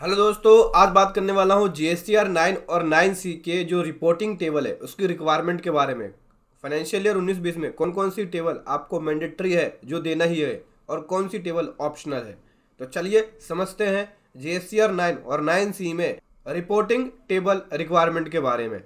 Hello दोस्तों आज बात करने वाला हूँ G S T R nine और नाइन सी के जो रिपोर्टिंग टेबल है उसकी रिक्वायरमेंट के बारे में फाइनेंशियल ईयर उन्नीस बीस में कौन कौन सी टेबल आपको मैंडेटरी है जो देना ही है और कौन सी टेबल ऑप्शनल है तो चलिए समझते हैं G S T R nine और नाइन सी में रिपोर्टिंग टेबल रिक्वायरमेंट के बारे में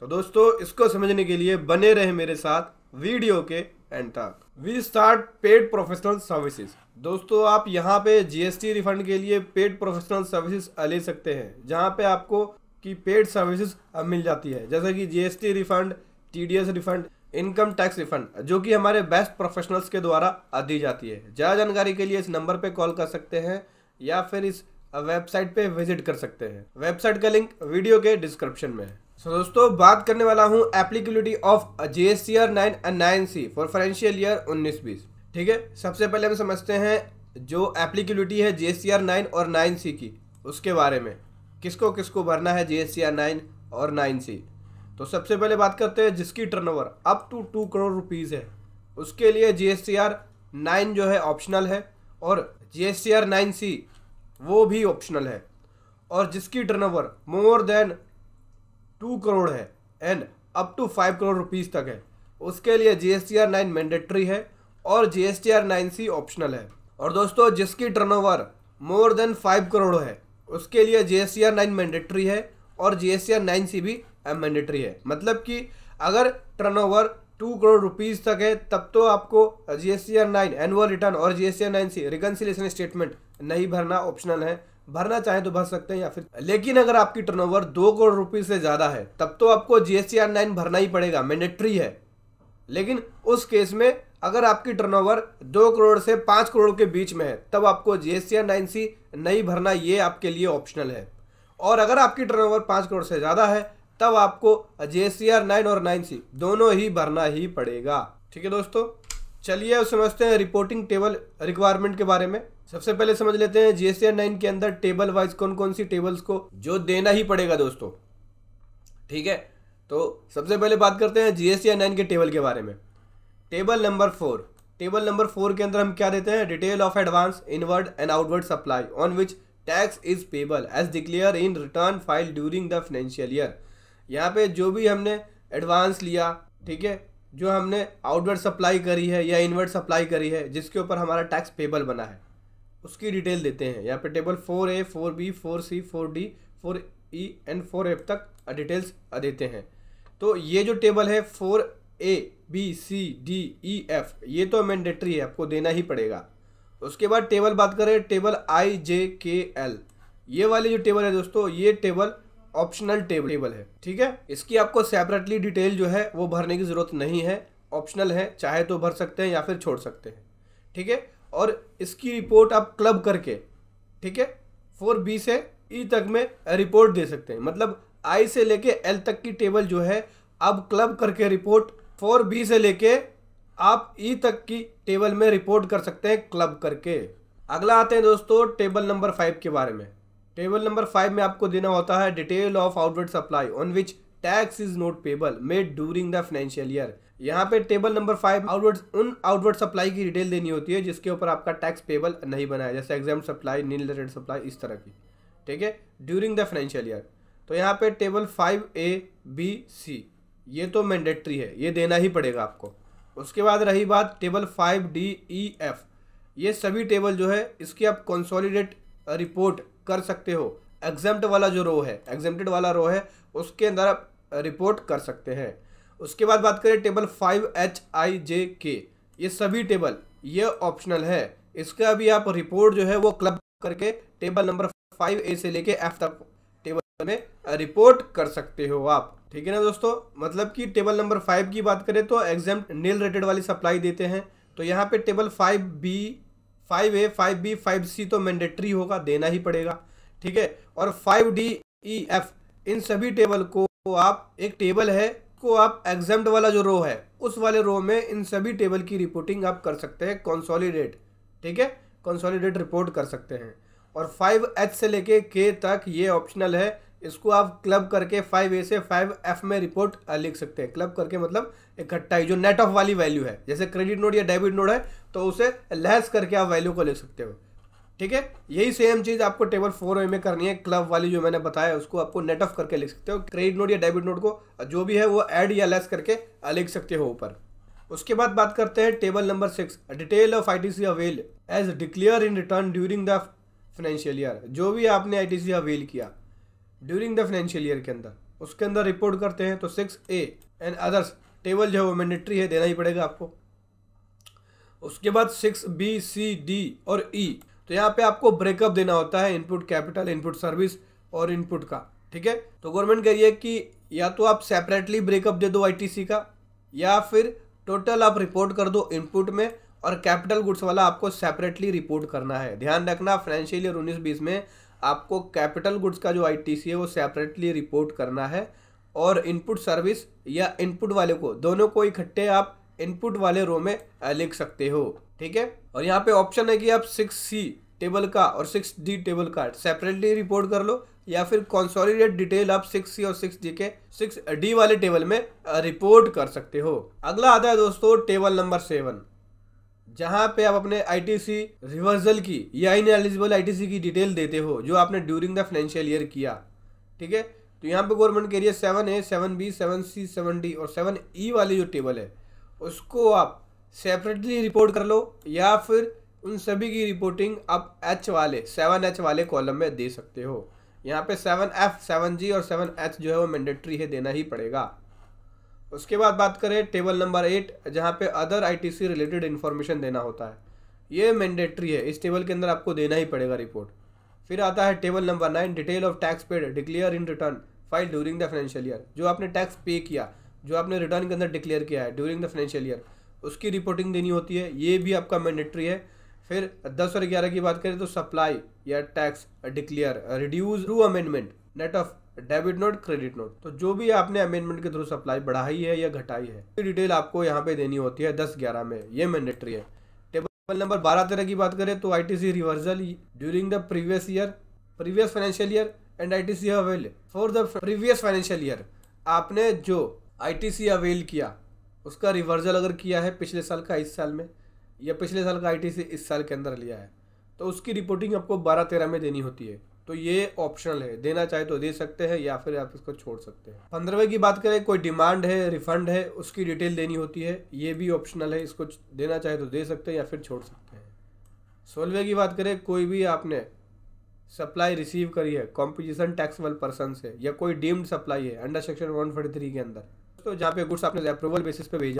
तो दोस्तों इसको समझने के लिए बने रहे मेरे साथ वीडियो के एंड तक we start paid professional services दोस्तों आप यहाँ पे जीएसटी रिफंड के लिए पेड प्रोफेशनल सर्विसेज ले सकते हैं जहाँ पे आपको की पेड सर्विसेज मिल जाती है जैसे कि GST refund TDS refund income tax refund जो कि हमारे बेस्ट प्रोफेशनल्स के द्वारा दी जाती है ज़्यादा जानकारी के लिए इस नंबर पर कॉल कर सकते हैं या फिर इस वेबसाइट पे विजिट कर सकते हैं वेबसाइट का लिंक वीडियो के डिस्क्रिप्शन में है सो so, दोस्तों बात करने वाला हूँ applicability of G S T R nine and nine C for financial year उन्नीस बीस ठीक है सबसे पहले हम समझते हैं जो एप्लीकेबिलिटी है जे सी आर नाइन और नाइन सी की उसके बारे में किसको किसको भरना है जे सी आर नाइन और नाइन सी तो सबसे पहले बात करते हैं जिसकी turnover up to two crore rupees है उसके लिए जी एस नाइन जो है ऑप्शनल है और जी एस नाइन सी वो भी ऑप्शनल है और जिसकी turnover more than two crore है and up to five crore rupees तक है उसके लिए जी एस नाइन मैंडेट्री है और G S T R nine C optional है और दोस्तों जिसकी turnover more than five crore है उसके लिए G S T R nine mandatory है और G S T R nine C भी मैंडेटरी है मतलब कि अगर टर्नओवर टू करोड़ रुपीज़ तक है तब तो आपको G S T R nine annual return और G S T R nine C reconciliation statement नहीं भरना ऑप्शनल है भरना चाहे तो भर सकते हैं या फिर लेकिन अगर आपकी टर्नओवर दो करोड़ रुपीज से ज़्यादा है तब तो आपको G S T R nine भरना ही पड़ेगा मैंडेटरी है लेकिन उस केस में अगर आपकी टर्नओवर दो करोड़ से पाँच करोड़ के बीच में है तब आपको जीएसटी या नाइन सी नहीं भरना ये आपके लिए ऑप्शनल है और अगर आपकी टर्नओवर पाँच करोड़ से ज़्यादा है तब आपको जी आर नाइन और नाइन सी दोनों ही भरना ही पड़ेगा ठीक है दोस्तों चलिए अब समझते हैं रिपोर्टिंग टेबल रिक्वायरमेंट के बारे में सबसे पहले समझ लेते हैं जीएसटी नाइन के अंदर टेबल वाइज कौन कौन सी टेबल्स को जो देना ही पड़ेगा दोस्तों ठीक है तो सबसे पहले बात करते हैं जीएसटी नाइन के टेबल के बारे में table number four table number four के अंदर हम क्या देते हैं detail of advance inward and outward supply on which tax is payable as declare in return file during the financial year यहाँ पे जो भी हमने एडवांस लिया ठीक है जो हमने आउटवर्ड सप्लाई करी है या इनवर्ड सप्लाई करी है जिसके ऊपर हमारा टैक्स पेबल बना है उसकी डिटेल देते हैं यहाँ पे table four A four B four C four D four E and four F तक डिटेल्स देते हैं तो ये जो टेबल है four A B C D E F ये तो मैंडेटरी है आपको देना ही पड़ेगा उसके बाद टेबल बात करें टेबल आई जे के एल ये वाली जो टेबल है दोस्तों ये टेबल ऑप्शनल टेबल टेबल है ठीक है इसकी आपको सेपरेटली डिटेल जो है वो भरने की ज़रूरत नहीं है ऑप्शनल है चाहे तो भर सकते हैं या फिर छोड़ सकते हैं ठीक है और इसकी रिपोर्ट आप क्लब करके ठीक है फोर बी से ई e तक में रिपोर्ट दे सकते हैं मतलब आई से लेके एल तक की टेबल जो है आप क्लब करके रिपोर्ट फोर बी से लेके आप ई e तक की टेबल में रिपोर्ट कर सकते हैं क्लब करके अगला आते हैं दोस्तों टेबल नंबर फाइव के बारे में टेबल नंबर फाइव में आपको देना होता है detail of outward supply on which tax is not payable made during the financial year यहाँ पे टेबल नंबर फाइव आउटवर्ड उन आउटवर्ड सप्लाई की डिटेल देनी होती है जिसके ऊपर आपका टैक्स पेबल नहीं बनाया जैसे exempt supply nil rate supply इस तरह की ठीक है ड्यूरिंग द फाइनेंशियल ईयर तो यहाँ पे table five A B C ये तो मैंडेट्री है ये देना ही पड़ेगा आपको उसके बाद रही बात table five D E F ये सभी टेबल जो है इसकी आप कंसोलिडेट रिपोर्ट कर सकते हो एग्जाम्प्ट वाला जो रो है एग्जाम्प्टेड वाला रो है उसके अंदर आप रिपोर्ट कर सकते हैं उसके बाद बात करें table five H I J K ये सभी टेबल ये ऑप्शनल है इसका भी आप रिपोर्ट जो है वो क्लब करके टेबल नंबर फाइव ए से लेके एफ तक में रिपोर्ट कर सकते हो आप ठीक है ना दोस्तों मतलब कि टेबल नंबर फाइव की बात करें तो एग्जाम नील रेटेड वाली सप्लाई देते हैं तो यहाँ पे table five B five A five B five C तो मैंडेटरी होगा देना ही पड़ेगा ठीक है और फाइव डी ई एफ इन सभी टेबल को आप एक टेबल है को आप एग्जाम वाला जो रो है उस वाले रो में इन सभी टेबल की रिपोर्टिंग आप कर सकते हैं कंसोलिडेट ठीक है कंसोलिडेट रिपोर्ट कर सकते हैं और फाइव एच से लेके के तक ये ऑप्शनल है इसको आप क्लब करके फाइव ए से फाइव एफ में रिपोर्ट लिख सकते हैं क्लब करके मतलब इकट्ठा ही जो नेट ऑफ वाली वैल्यू है जैसे क्रेडिट नोट या डेबिट नोट है तो उसे लेस करके आप वैल्यू को ले सकते हो ठीक है यही सेम चीज़ आपको टेबल फोर ए में करनी है क्लब वाली जो मैंने बताया उसको आपको नेट ऑफ करके लिख सकते हो क्रेडिट नोट या डेबिट नोट को जो भी है वो ऐड या लेस करके लिख सकते हो ऊपर उसके बाद बात करते हैं table number six detail of I T C avail as declare in return during the financial year जो भी आपने आई टी अवेल किया ड्यूरिंग द फाइनेंशियल ईयर के अंदर उसके अंदर रिपोर्ट करते हैं तो six A and others table जो है वो मैंडेटरी है देना ही पड़ेगा आपको उसके बाद सिक्स बी सी डी और ई e. तो यहाँ पे आपको ब्रेकअप देना होता है इनपुट कैपिटल इनपुट सर्विस और इनपुट का ठीक है तो गवर्नमेंट कहिए कि या तो आप सेपरेटली ब्रेकअप दे दो आईटीसी का या फिर टोटल आप रिपोर्ट कर दो इनपुट में और कैपिटल गुड्स वाला आपको सेपरेटली रिपोर्ट करना है ध्यान रखना फाइनेंशियल ईयर उन्नीस बीस में आपको कैपिटल गुड्स का जो आई है वो सेपरेटली रिपोर्ट करना है और इनपुट सर्विस या इनपुट वाले को दोनों को इकट्ठे आप इनपुट वाले रो में लिख सकते हो ठीक है और यहाँ पे ऑप्शन है कि आप सिक्स सी टेबल का और सिक्स डी टेबल का सेपरेटली रिपोर्ट कर लो या फिर कॉन्सोलिडेट डिटेल आप सिक्स सी और सिक्स डी के सिक्स डी वाले टेबल में रिपोर्ट कर सकते हो अगला आता है दोस्तों टेबल नंबर सेवन जहां पे आप अपने आईटीसी रिवर्सल की या इन एलिजिबल आईटीसी की डिटेल देते हो जो आपने ड्यूरिंग द फाइनेंशियल ईयर किया ठीक है तो यहाँ पे गवर्नमेंट के लिए seven A seven B seven C seven D और सेवन ई e वाली जो टेबल है उसको आप सेपरेटली रिपोर्ट कर लो या फिर उन सभी की रिपोर्टिंग आप एच वाले सेवन एच वाले कॉलम में दे सकते हो यहाँ पे सेवन एफ सेवन जी और सेवन एच जो है वो मैंडेट्री है देना ही पड़ेगा उसके बाद बात करें टेबल नंबर एट जहाँ पे अदर आईटीसी रिलेटेड इन्फॉर्मेशन देना होता है ये मैंडेटरी है इस टेबल के अंदर आपको देना ही पड़ेगा रिपोर्ट फिर आता है table number nine detail of tax paid declare in return file during the financial year जो आपने टैक्स पे किया जो आपने रिटर्न के अंदर डिक्लेयर किया है ड्यूरिंग द फाइनेंशियल ईयर उसकी रिपोर्टिंग देनी होती है ये भी आपका मैंडेटरी है फिर दस और ग्यारह की बात करें तो सप्लाई या tax declare reduce through amendment net of debit note credit note तो जो भी आपने अमेंडमेंट के थ्रू सप्लाई बढ़ाई है या घटाई है तो डिटेल आपको यहाँ पे देनी होती है दस ग्यारह में ये मैंडेटरी है टेबल नंबर बारह तेरह की बात करें तो ITC reversal during the previous year previous financial year and ITC avail for the previous financial year आपने जो आईटीसी अवेल किया उसका रिवर्सल अगर किया है पिछले साल का इस साल में या पिछले साल का आईटीसी इस साल के अंदर लिया है तो उसकी रिपोर्टिंग आपको बारह तेरह में देनी होती है तो ये ऑप्शनल है देना चाहे तो दे सकते हैं या फिर आप इसको छोड़ सकते हैं पंद्रहवें की बात करें कोई डिमांड है रिफंड है उसकी डिटेल देनी होती है ये भी ऑप्शनल है इसको देना चाहे तो दे सकते हैं या फिर छोड़ सकते हैं सोलहवें की बात करें कोई भी आपने सप्लाई रिसीव करी है कॉम्पोजिशन टैक्सेबल पर्सन से या कोई डीम्ड सप्लाई है अंडर सेक्शन वन के अंदर तो जहाँ पे गुड्स आपने अप्रूवल बेसिस पे भेजा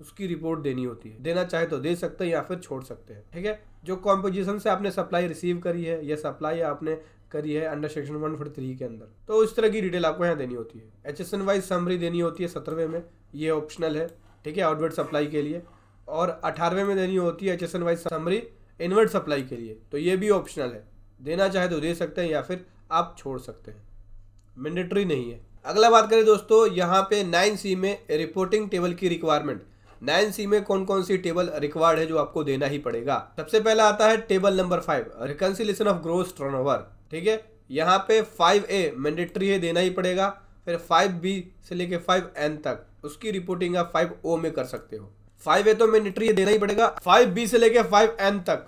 उसकी रिपोर्ट देनी होती है देना चाहे तो दे सकते हैं या फिर छोड़ सकते हैं ठीक है जो कॉम्पोजिशन से आपने सप्लाई रिसीव करी है या सप्लाई आपने करी है under section one forty three के अंदर तो इस तरह की डिटेल आपको यहाँ देनी होती है H S N wise summary देनी होती है सत्रहवें में ये ऑप्शनल है ठीक है आउटवर्ड सप्लाई के लिए और अठारहवें में देनी होती है H S N wise summary inward supply के लिए तो ये भी ऑप्शनल है देना चाहे तो दे सकते हैं या फिर आप छोड़ सकते हैं मैंडेटरी नहीं है अगला बात करें दोस्तों यहाँ पे नाइन सी में रिपोर्टिंग टेबल की रिक्वायरमेंट नाइन सी में कौन कौन सी टेबल रिक्वायर्ड है जो आपको देना ही पड़ेगा सबसे पहला आता है table number five reconciliation of gross turn ठीक है यहाँ पे फाइव ए मैंडेटरी है देना ही पड़ेगा फिर फाइव बी से लेके फाइव एन तक उसकी रिपोर्टिंग आप फाइव ओ में कर सकते हो फाइव ए तो मैंडेटरी है देना ही पड़ेगा फाइव बी से लेके फाइव एन तक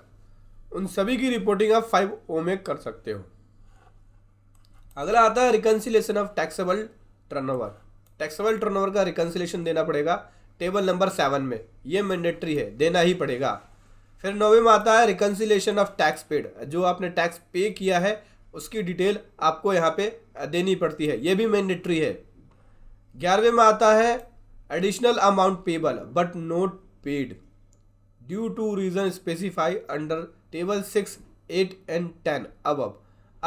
उन सभी की रिपोर्टिंग आप फाइव ओ में कर सकते हो अगला आता है reconciliation of taxable turnover taxable turnover का रिकनसिलेशन देना पड़ेगा टेबल नंबर सेवन में ये मैंडेटरी है देना ही पड़ेगा फिर नौवे में आता है रिकन्सिलेशन ऑफ टैक्स पेड जो आपने टैक्स पे किया है उसकी डिटेल आपको यहाँ पे देनी पड़ती है ये भी मैंडेटरी है ग्यारहवें में आता है additional amount payable but not paid due to reason specify under table six eight and ten अब अब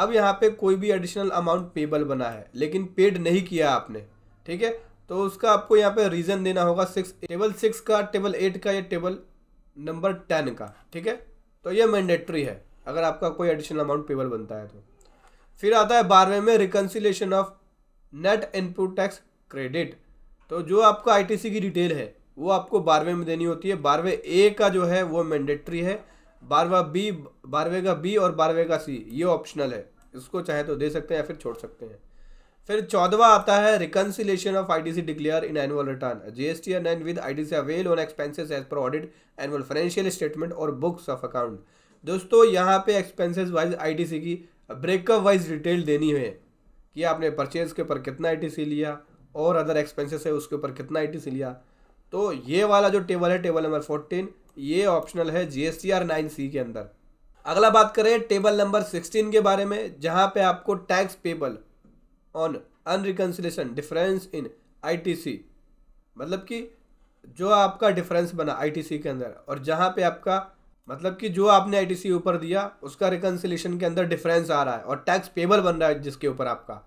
अब यहाँ पे कोई भी एडिशनल अमाउंट पेबल बना है लेकिन पेड नहीं किया आपने ठीक है तो उसका आपको यहाँ पे रीजन देना होगा सिक्स टेबल सिक्स का टेबल एट का या टेबल नंबर टेन का ठीक है तो ये मैंडेटरी है अगर आपका कोई एडिशनल अमाउंट पेबल बनता है तो फिर आता है बारहवें में reconciliation of net input tax credit तो जो आपका आईटीसी की डिटेल है वो आपको बारहवें में देनी होती है बारहवें ए का जो है वो मैंडेटरी है बारहवा बी बारहवें का बी और बारहवें का सी ये ऑप्शनल है इसको चाहे तो दे सकते हैं या फिर छोड़ सकते हैं फिर चौदवा आता है reconciliation of ITC declare in annual return GST N N with ITC avail on expenses as per audit annual financial statement और बुक्स ऑफ अकाउंट दोस्तों यहाँ पे एक्सपेंसेस वाइज आईटीसी की ब्रेकअप वाइज डिटेल देनी है कि आपने परचेज के ऊपर कितना आईटीसी लिया और अदर एक्सपेंसेस है उसके ऊपर कितना आई लिया तो ये वाला जो टेबल है टेबल नंबर फोर्टीन ये ऑप्शनल है जी आर नाइन सी के अंदर अगला बात करें टेबल नंबर सिक्सटीन के बारे में जहाँ पे आपको tax payable on unreconciliation difference in ITC मतलब कि जो आपका डिफरेंस बना आईटीसी के अंदर और जहाँ पे आपका मतलब कि जो आपने आईटीसी ऊपर दिया उसका रिकन्सिलेशन के अंदर डिफरेंस आ रहा है और टैक्स पेबल बन रहा है जिसके ऊपर आपका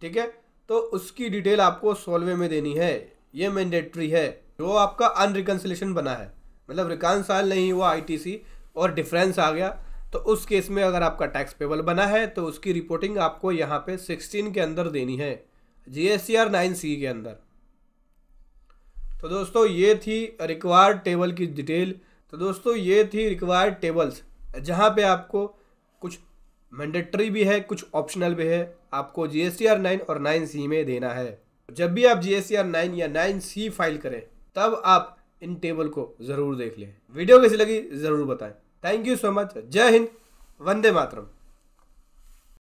ठीक है तो उसकी डिटेल आपको सोलवे में देनी है ये मैंडेटरी है जो आपका अनरिकन्सिलेशन बना है मतलब रिकानसाइल नहीं हुआ आईटीसी और डिफरेंस आ गया तो उस केस में अगर आपका टैक्स पेबल बना है तो उसकी रिपोर्टिंग आपको यहाँ पे सिक्सटीन के अंदर देनी है G S C R nine C के अंदर तो दोस्तों ये थी रिक्वायर्ड टेबल की डिटेल तो दोस्तों ये थी रिक्वायर्ड टेबल्स जहाँ पे आपको कुछ मैंडेटरी भी है कुछ ऑप्शनल भी है आपको G S T R nine और नाइन सी में देना है जब भी आप जी एस आर नाइन या नाइन सी फाइल करें तब आप इन टेबल को ज़रूर देख लें वीडियो कैसी लगी ज़रूर बताएं थैंक यू सो मच जय हिंद वंदे मातरम